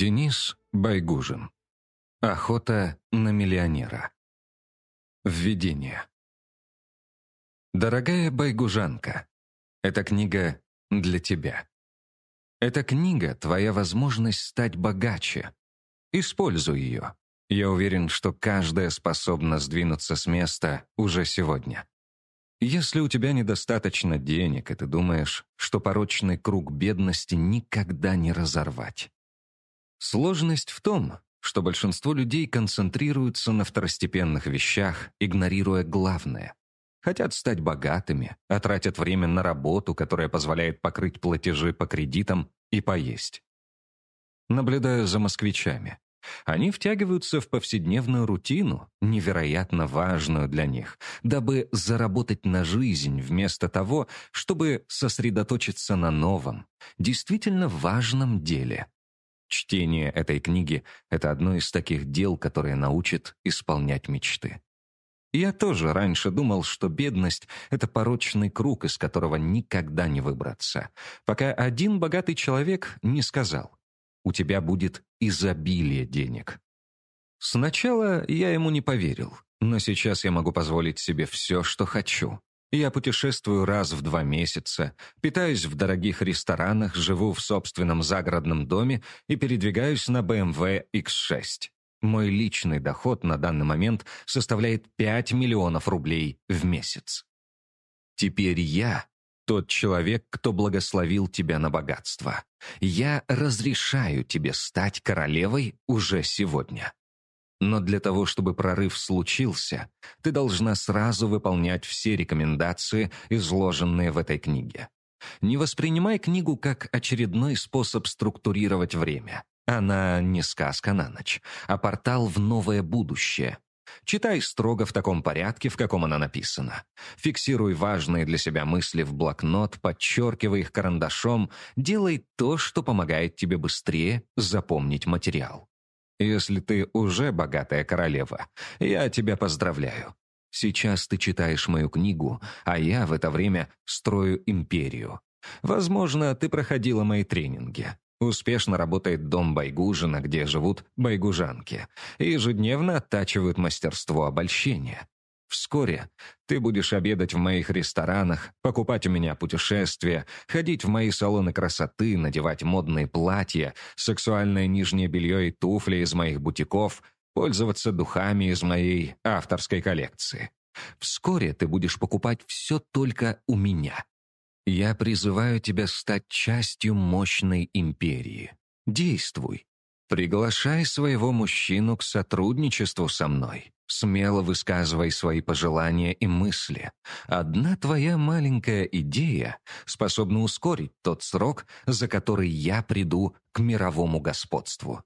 Денис Байгужин. Охота на миллионера. Введение. Дорогая Байгужанка, эта книга для тебя. Эта книга — твоя возможность стать богаче. Используй ее. Я уверен, что каждая способна сдвинуться с места уже сегодня. Если у тебя недостаточно денег, и ты думаешь, что порочный круг бедности никогда не разорвать, Сложность в том, что большинство людей концентрируются на второстепенных вещах, игнорируя главное. Хотят стать богатыми, а тратят время на работу, которая позволяет покрыть платежи по кредитам и поесть. Наблюдаю за москвичами. Они втягиваются в повседневную рутину, невероятно важную для них, дабы заработать на жизнь вместо того, чтобы сосредоточиться на новом, действительно важном деле Чтение этой книги — это одно из таких дел, которое научит исполнять мечты. Я тоже раньше думал, что бедность — это порочный круг, из которого никогда не выбраться, пока один богатый человек не сказал «У тебя будет изобилие денег». Сначала я ему не поверил, но сейчас я могу позволить себе все, что хочу. Я путешествую раз в два месяца, питаюсь в дорогих ресторанах, живу в собственном загородном доме и передвигаюсь на BMW X6. Мой личный доход на данный момент составляет 5 миллионов рублей в месяц. Теперь я тот человек, кто благословил тебя на богатство. Я разрешаю тебе стать королевой уже сегодня. Но для того, чтобы прорыв случился, ты должна сразу выполнять все рекомендации, изложенные в этой книге. Не воспринимай книгу как очередной способ структурировать время. Она не сказка на ночь, а портал в новое будущее. Читай строго в таком порядке, в каком она написана. Фиксируй важные для себя мысли в блокнот, подчеркивай их карандашом, делай то, что помогает тебе быстрее запомнить материал. Если ты уже богатая королева, я тебя поздравляю. Сейчас ты читаешь мою книгу, а я в это время строю империю. Возможно, ты проходила мои тренинги. Успешно работает дом Байгужина, где живут байгужанки, и ежедневно оттачивают мастерство обольщения. Вскоре ты будешь обедать в моих ресторанах, покупать у меня путешествия, ходить в мои салоны красоты, надевать модные платья, сексуальное нижнее белье и туфли из моих бутиков, пользоваться духами из моей авторской коллекции. Вскоре ты будешь покупать все только у меня. Я призываю тебя стать частью мощной империи. Действуй, Приглашай своего мужчину к сотрудничеству со мной. Смело высказывай свои пожелания и мысли. Одна твоя маленькая идея способна ускорить тот срок, за который я приду к мировому господству.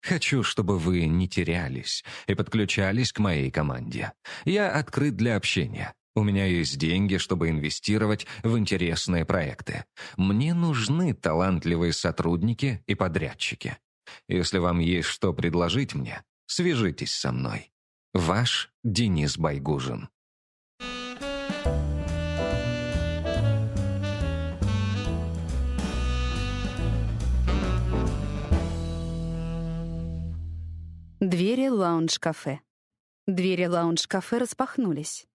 Хочу, чтобы вы не терялись и подключались к моей команде. Я открыт для общения. У меня есть деньги, чтобы инвестировать в интересные проекты. Мне нужны талантливые сотрудники и подрядчики. Если вам есть что предложить мне, свяжитесь со мной. Ваш Денис Байгужин. Двери лаунж-кафе. Двери лаунж-кафе распахнулись.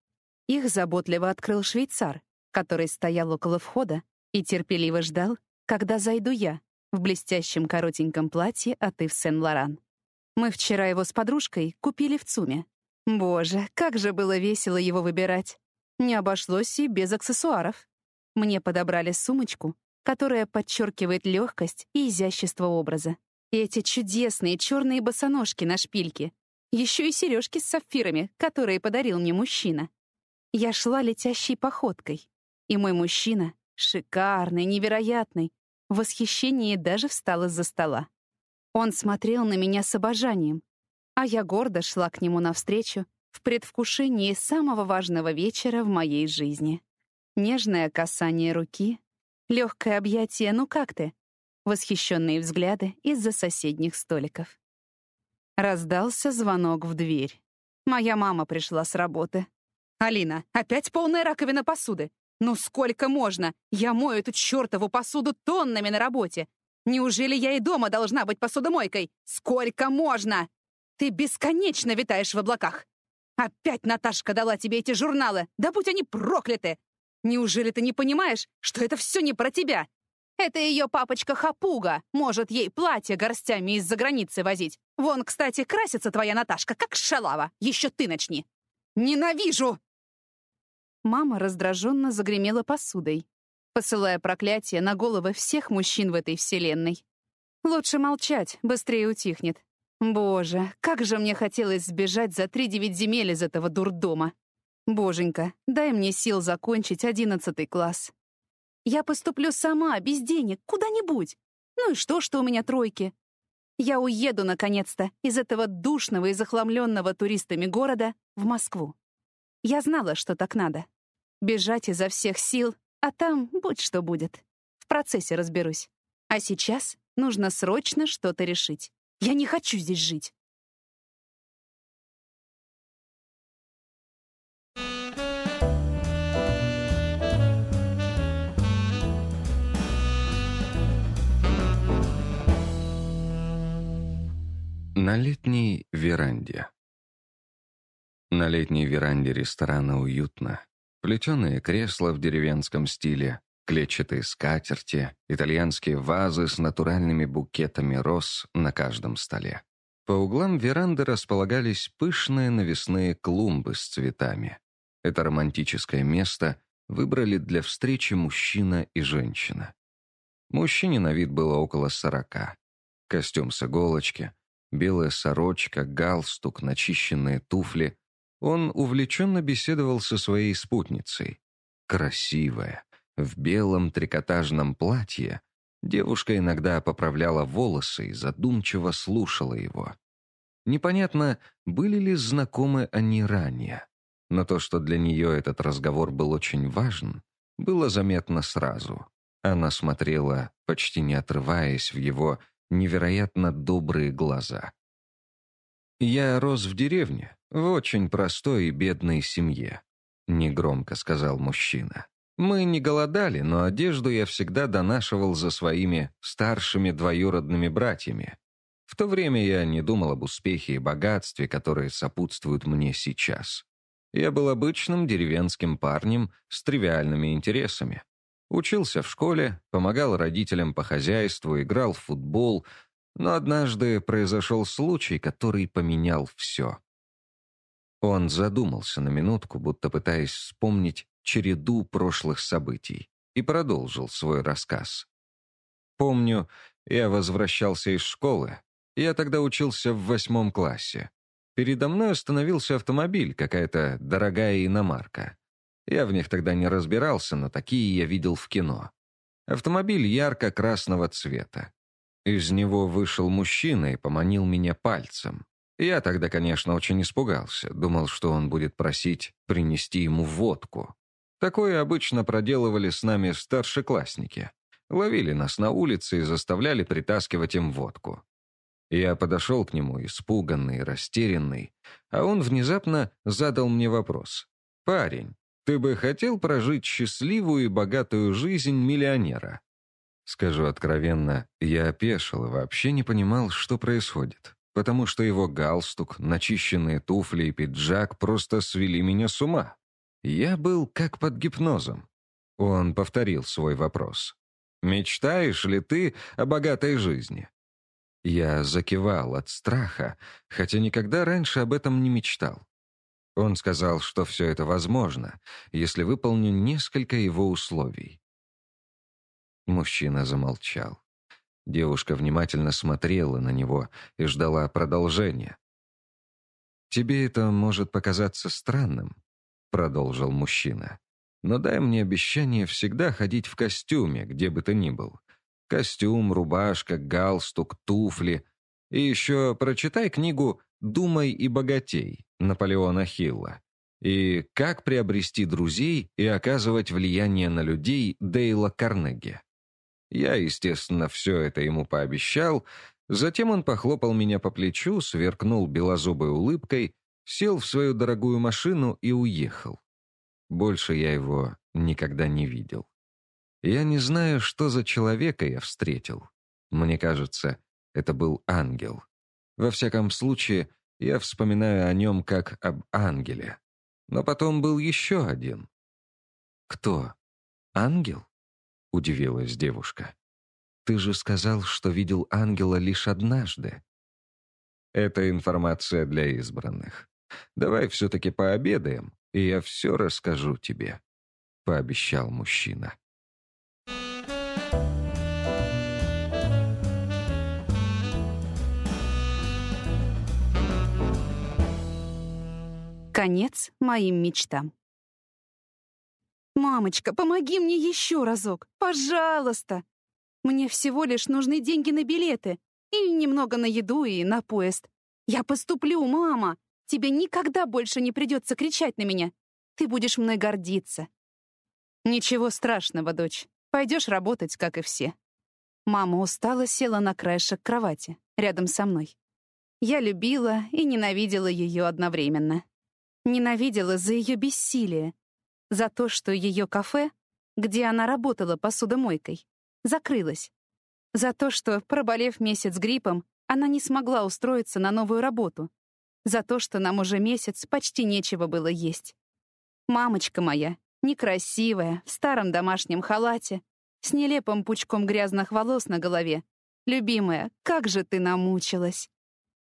Их заботливо открыл швейцар, который стоял около входа и терпеливо ждал, когда зайду я, в блестящем коротеньком платье от Ив Сен-Лоран. Мы вчера его с подружкой купили в ЦУМе. Боже, как же было весело его выбирать. Не обошлось и без аксессуаров. Мне подобрали сумочку, которая подчеркивает легкость и изящество образа. И эти чудесные черные босоножки на шпильке. Еще и сережки с сапфирами, которые подарил мне мужчина. Я шла летящей походкой. И мой мужчина, шикарный, невероятный, в восхищении даже встал за стола. Он смотрел на меня с обожанием, а я гордо шла к нему навстречу в предвкушении самого важного вечера в моей жизни. Нежное касание руки, легкое объятие «ну как ты?», восхищенные взгляды из-за соседних столиков. Раздался звонок в дверь. Моя мама пришла с работы. «Алина, опять полная раковина посуды! Ну сколько можно? Я мою эту чертову посуду тоннами на работе. Неужели я и дома должна быть посудомойкой? Сколько можно? Ты бесконечно витаешь в облаках. Опять Наташка дала тебе эти журналы. Да будь они прокляты! Неужели ты не понимаешь, что это все не про тебя? Это ее папочка Хапуга. Может, ей платье горстями из-за границы возить. Вон, кстати, красится твоя Наташка, как шалава. Еще ты начни. Ненавижу! Мама раздраженно загремела посудой, посылая проклятие на головы всех мужчин в этой вселенной. «Лучше молчать, быстрее утихнет. Боже, как же мне хотелось сбежать за три девять земель из этого дурдома. Боженька, дай мне сил закончить одиннадцатый класс. Я поступлю сама, без денег, куда-нибудь. Ну и что, что у меня тройки? Я уеду, наконец-то, из этого душного и захламленного туристами города в Москву. Я знала, что так надо. Бежать изо всех сил, а там будь что будет. В процессе разберусь. А сейчас нужно срочно что-то решить. Я не хочу здесь жить. На летней веранде. На летней веранде ресторана уютно. Плетеные кресла в деревенском стиле, клетчатые скатерти, итальянские вазы с натуральными букетами роз на каждом столе. По углам веранды располагались пышные навесные клумбы с цветами. Это романтическое место выбрали для встречи мужчина и женщина. Мужчине на вид было около сорока. Костюм с иголочки, белая сорочка, галстук, начищенные туфли — он увлеченно беседовал со своей спутницей. Красивая, в белом трикотажном платье, девушка иногда поправляла волосы и задумчиво слушала его. Непонятно, были ли знакомы они ранее, но то, что для нее этот разговор был очень важен, было заметно сразу. Она смотрела, почти не отрываясь в его невероятно добрые глаза. «Я рос в деревне, в очень простой и бедной семье», — негромко сказал мужчина. «Мы не голодали, но одежду я всегда донашивал за своими старшими двоюродными братьями. В то время я не думал об успехе и богатстве, которые сопутствуют мне сейчас. Я был обычным деревенским парнем с тривиальными интересами. Учился в школе, помогал родителям по хозяйству, играл в футбол, но однажды произошел случай, который поменял все. Он задумался на минутку, будто пытаясь вспомнить череду прошлых событий, и продолжил свой рассказ. «Помню, я возвращался из школы. Я тогда учился в восьмом классе. Передо мной остановился автомобиль, какая-то дорогая иномарка. Я в них тогда не разбирался, но такие я видел в кино. Автомобиль ярко-красного цвета. Из него вышел мужчина и поманил меня пальцем. Я тогда, конечно, очень испугался, думал, что он будет просить принести ему водку. Такое обычно проделывали с нами старшеклассники. Ловили нас на улице и заставляли притаскивать им водку. Я подошел к нему, испуганный, растерянный, а он внезапно задал мне вопрос. «Парень, ты бы хотел прожить счастливую и богатую жизнь миллионера?» Скажу откровенно, я опешил и вообще не понимал, что происходит, потому что его галстук, начищенные туфли и пиджак просто свели меня с ума. Я был как под гипнозом. Он повторил свой вопрос. «Мечтаешь ли ты о богатой жизни?» Я закивал от страха, хотя никогда раньше об этом не мечтал. Он сказал, что все это возможно, если выполню несколько его условий. Мужчина замолчал. Девушка внимательно смотрела на него и ждала продолжения. «Тебе это может показаться странным», — продолжил мужчина. «Но дай мне обещание всегда ходить в костюме, где бы ты ни был. Костюм, рубашка, галстук, туфли. И еще прочитай книгу «Думай и богатей» Наполеона Хилла и «Как приобрести друзей и оказывать влияние на людей» Дейла Карнеги. Я, естественно, все это ему пообещал. Затем он похлопал меня по плечу, сверкнул белозубой улыбкой, сел в свою дорогую машину и уехал. Больше я его никогда не видел. Я не знаю, что за человека я встретил. Мне кажется, это был ангел. Во всяком случае, я вспоминаю о нем как об ангеле. Но потом был еще один. Кто? Ангел? удивилась девушка. «Ты же сказал, что видел ангела лишь однажды». «Это информация для избранных. Давай все-таки пообедаем, и я все расскажу тебе», — пообещал мужчина. Конец моим мечтам. «Мамочка, помоги мне еще разок! Пожалуйста! Мне всего лишь нужны деньги на билеты или немного на еду и на поезд. Я поступлю, мама! Тебе никогда больше не придется кричать на меня! Ты будешь мной гордиться!» «Ничего страшного, дочь. Пойдешь работать, как и все». Мама устала, села на краешек кровати, рядом со мной. Я любила и ненавидела ее одновременно. Ненавидела за ее бессилие, за то, что ее кафе, где она работала посудомойкой, закрылось. За то, что, проболев месяц гриппом, она не смогла устроиться на новую работу. За то, что нам уже месяц почти нечего было есть. Мамочка моя, некрасивая, в старом домашнем халате, с нелепым пучком грязных волос на голове. Любимая, как же ты намучилась.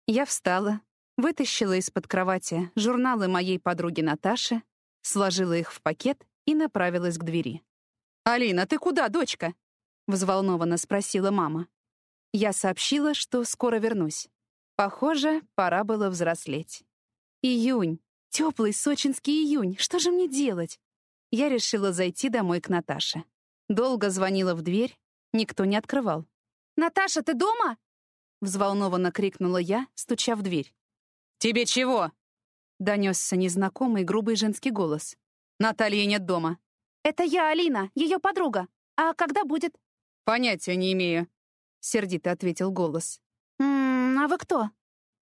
Я встала, вытащила из-под кровати журналы моей подруги Наташи, сложила их в пакет и направилась к двери. «Алина, ты куда, дочка?» — взволнованно спросила мама. Я сообщила, что скоро вернусь. Похоже, пора было взрослеть. Июнь. Теплый сочинский июнь. Что же мне делать? Я решила зайти домой к Наташе. Долго звонила в дверь, никто не открывал. «Наташа, ты дома?» — взволнованно крикнула я, стуча в дверь. «Тебе чего?» — донесся незнакомый грубый женский голос. «Натальи нет дома». «Это я, Алина, ее подруга. А когда будет?» «Понятия не имею», — сердито ответил голос. «М -м, а вы кто?»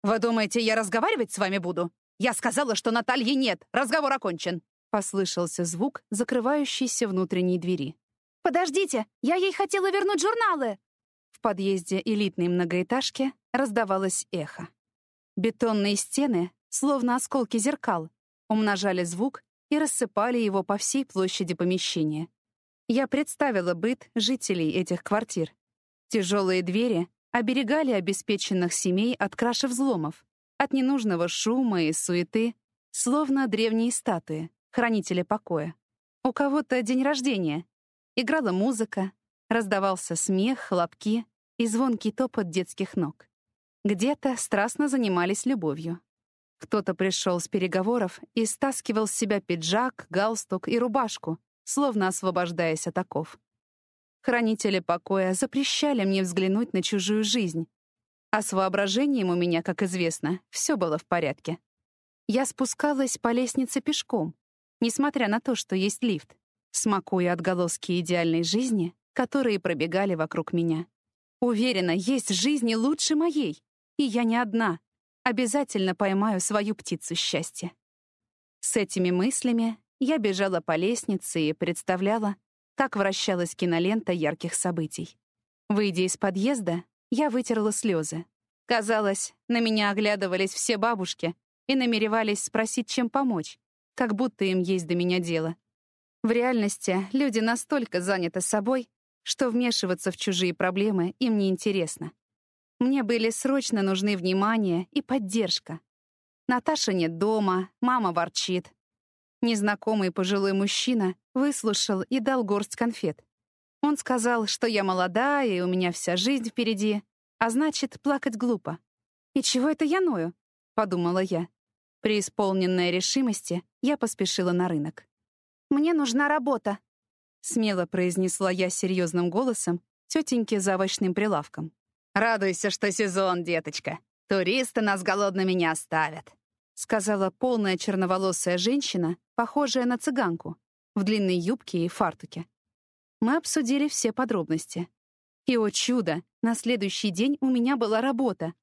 «Вы думаете, я разговаривать с вами буду? Я сказала, что Натальи нет. Разговор окончен». Послышался звук закрывающейся внутренней двери. «Подождите, я ей хотела вернуть журналы!» В подъезде элитной многоэтажки раздавалось эхо. Бетонные стены словно осколки зеркал, умножали звук и рассыпали его по всей площади помещения. Я представила быт жителей этих квартир. Тяжелые двери оберегали обеспеченных семей от краши взломов, от ненужного шума и суеты, словно древние статуи, хранители покоя. У кого-то день рождения. Играла музыка, раздавался смех, хлопки и звонкий топот детских ног. Где-то страстно занимались любовью. Кто-то пришел с переговоров и стаскивал с себя пиджак, галстук и рубашку, словно освобождаясь от оков. Хранители покоя запрещали мне взглянуть на чужую жизнь. А с воображением у меня, как известно, все было в порядке. Я спускалась по лестнице пешком, несмотря на то, что есть лифт, смакуя отголоски идеальной жизни, которые пробегали вокруг меня. Уверена, есть жизни лучше моей, и я не одна — Обязательно поймаю свою птицу счастья. С этими мыслями я бежала по лестнице и представляла, как вращалась кинолента ярких событий. Выйдя из подъезда, я вытерла слезы. Казалось, на меня оглядывались все бабушки и намеревались спросить, чем помочь, как будто им есть до меня дело. В реальности люди настолько заняты собой, что вмешиваться в чужие проблемы им неинтересно. Мне были срочно нужны внимание и поддержка. Наташа нет дома, мама ворчит. Незнакомый пожилой мужчина выслушал и дал горсть конфет. Он сказал, что я молодая, и у меня вся жизнь впереди, а значит, плакать глупо. «И чего это я ною?» — подумала я. Преисполненная решимости, я поспешила на рынок. «Мне нужна работа», — смело произнесла я серьезным голосом тетеньке за овощным прилавком. Радуйся, что сезон, деточка. Туристы нас голодными не оставят», — сказала полная черноволосая женщина, похожая на цыганку, в длинной юбке и фартуке. Мы обсудили все подробности. И, о чудо, на следующий день у меня была работа.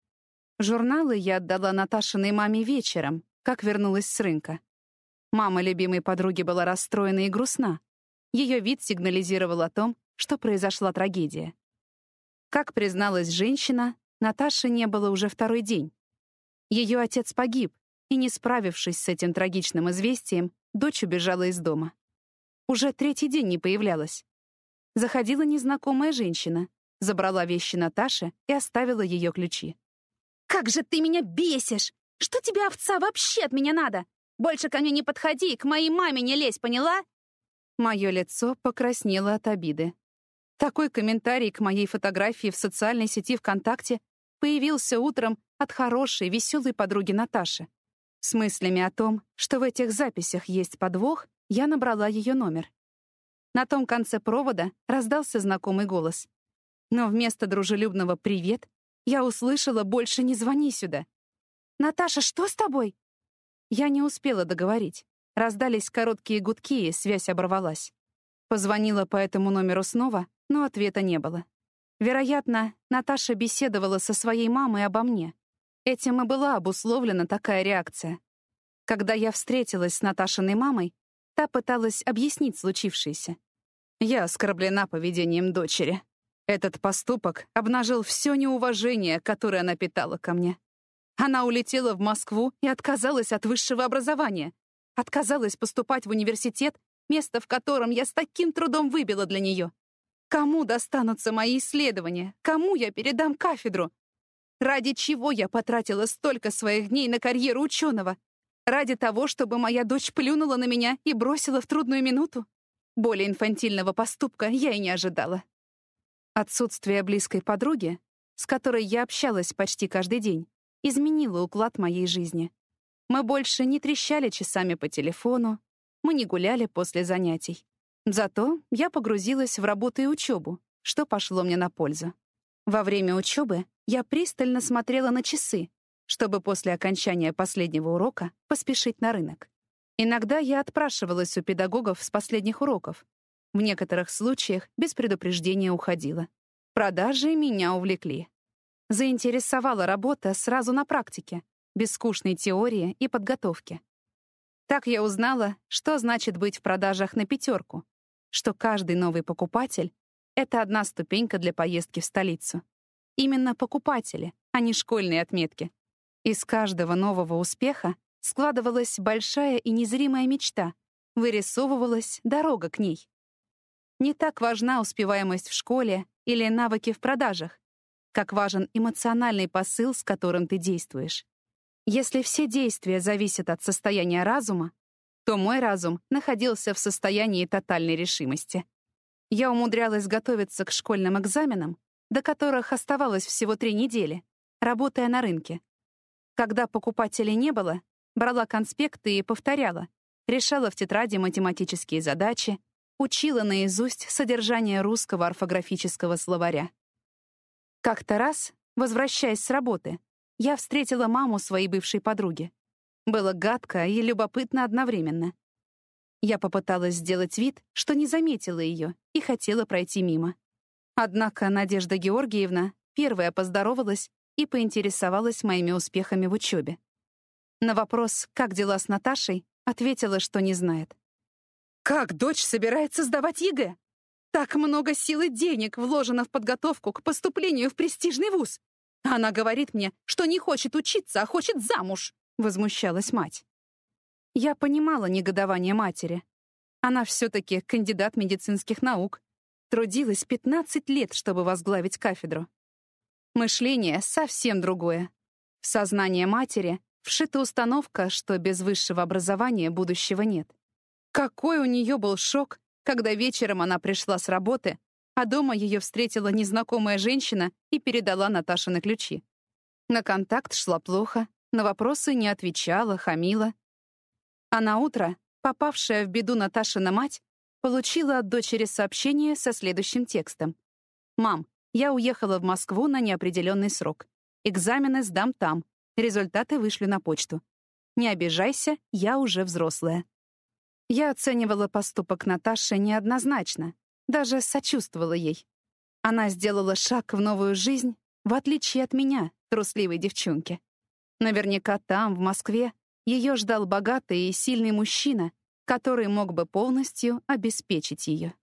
Журналы я отдала Наташиной маме вечером, как вернулась с рынка. Мама любимой подруги была расстроена и грустна. Ее вид сигнализировал о том, что произошла трагедия. Как призналась женщина, Наташи не было уже второй день. Ее отец погиб, и, не справившись с этим трагичным известием, дочь убежала из дома. Уже третий день не появлялась. Заходила незнакомая женщина, забрала вещи Наташи и оставила ее ключи. «Как же ты меня бесишь! Что тебе, овца, вообще от меня надо? Больше ко мне не подходи, к моей маме не лезь, поняла?» Мое лицо покраснело от обиды. Такой комментарий к моей фотографии в социальной сети ВКонтакте появился утром от хорошей, веселой подруги Наташи. С мыслями о том, что в этих записях есть подвох, я набрала ее номер. На том конце провода раздался знакомый голос. Но вместо дружелюбного «привет» я услышала «больше не звони сюда». «Наташа, что с тобой?» Я не успела договорить. Раздались короткие гудки, и связь оборвалась. Позвонила по этому номеру снова, но ответа не было. Вероятно, Наташа беседовала со своей мамой обо мне. Этим и была обусловлена такая реакция. Когда я встретилась с Наташиной мамой, та пыталась объяснить случившееся. Я оскорблена поведением дочери. Этот поступок обнажил все неуважение, которое она питала ко мне. Она улетела в Москву и отказалась от высшего образования. Отказалась поступать в университет, место в котором я с таким трудом выбила для нее. Кому достанутся мои исследования? Кому я передам кафедру? Ради чего я потратила столько своих дней на карьеру ученого? Ради того, чтобы моя дочь плюнула на меня и бросила в трудную минуту? Более инфантильного поступка я и не ожидала. Отсутствие близкой подруги, с которой я общалась почти каждый день, изменило уклад моей жизни. Мы больше не трещали часами по телефону, мы не гуляли после занятий. Зато я погрузилась в работу и учебу, что пошло мне на пользу. Во время учебы я пристально смотрела на часы, чтобы после окончания последнего урока поспешить на рынок. Иногда я отпрашивалась у педагогов с последних уроков. В некоторых случаях без предупреждения уходила. Продажи меня увлекли. Заинтересовала работа сразу на практике, без скучной теории и подготовки. Так я узнала, что значит быть в продажах на пятерку, что каждый новый покупатель — это одна ступенька для поездки в столицу. Именно покупатели, а не школьные отметки. Из каждого нового успеха складывалась большая и незримая мечта, вырисовывалась дорога к ней. Не так важна успеваемость в школе или навыки в продажах, как важен эмоциональный посыл, с которым ты действуешь. Если все действия зависят от состояния разума, то мой разум находился в состоянии тотальной решимости. Я умудрялась готовиться к школьным экзаменам, до которых оставалось всего три недели, работая на рынке. Когда покупателей не было, брала конспекты и повторяла, решала в тетради математические задачи, учила наизусть содержание русского орфографического словаря. Как-то раз, возвращаясь с работы, я встретила маму своей бывшей подруги. Было гадко и любопытно одновременно. Я попыталась сделать вид, что не заметила ее и хотела пройти мимо. Однако Надежда Георгиевна первая поздоровалась и поинтересовалась моими успехами в учебе. На вопрос «Как дела с Наташей?» ответила, что не знает. «Как дочь собирается сдавать ЕГЭ? Так много сил и денег вложено в подготовку к поступлению в престижный вуз. Она говорит мне, что не хочет учиться, а хочет замуж возмущалась мать. Я понимала негодование матери. Она все-таки кандидат медицинских наук. Трудилась 15 лет, чтобы возглавить кафедру. Мышление совсем другое. В сознание матери вшита установка, что без высшего образования будущего нет. Какой у нее был шок, когда вечером она пришла с работы, а дома ее встретила незнакомая женщина и передала Наташе на ключи. На контакт шла плохо, на вопросы не отвечала, хамила. А на утро попавшая в беду Наташина мать получила от дочери сообщение со следующим текстом. «Мам, я уехала в Москву на неопределенный срок. Экзамены сдам там. Результаты вышлю на почту. Не обижайся, я уже взрослая». Я оценивала поступок Наташи неоднозначно, даже сочувствовала ей. Она сделала шаг в новую жизнь, в отличие от меня, трусливой девчонки. Наверняка там, в Москве, ее ждал богатый и сильный мужчина, который мог бы полностью обеспечить ее.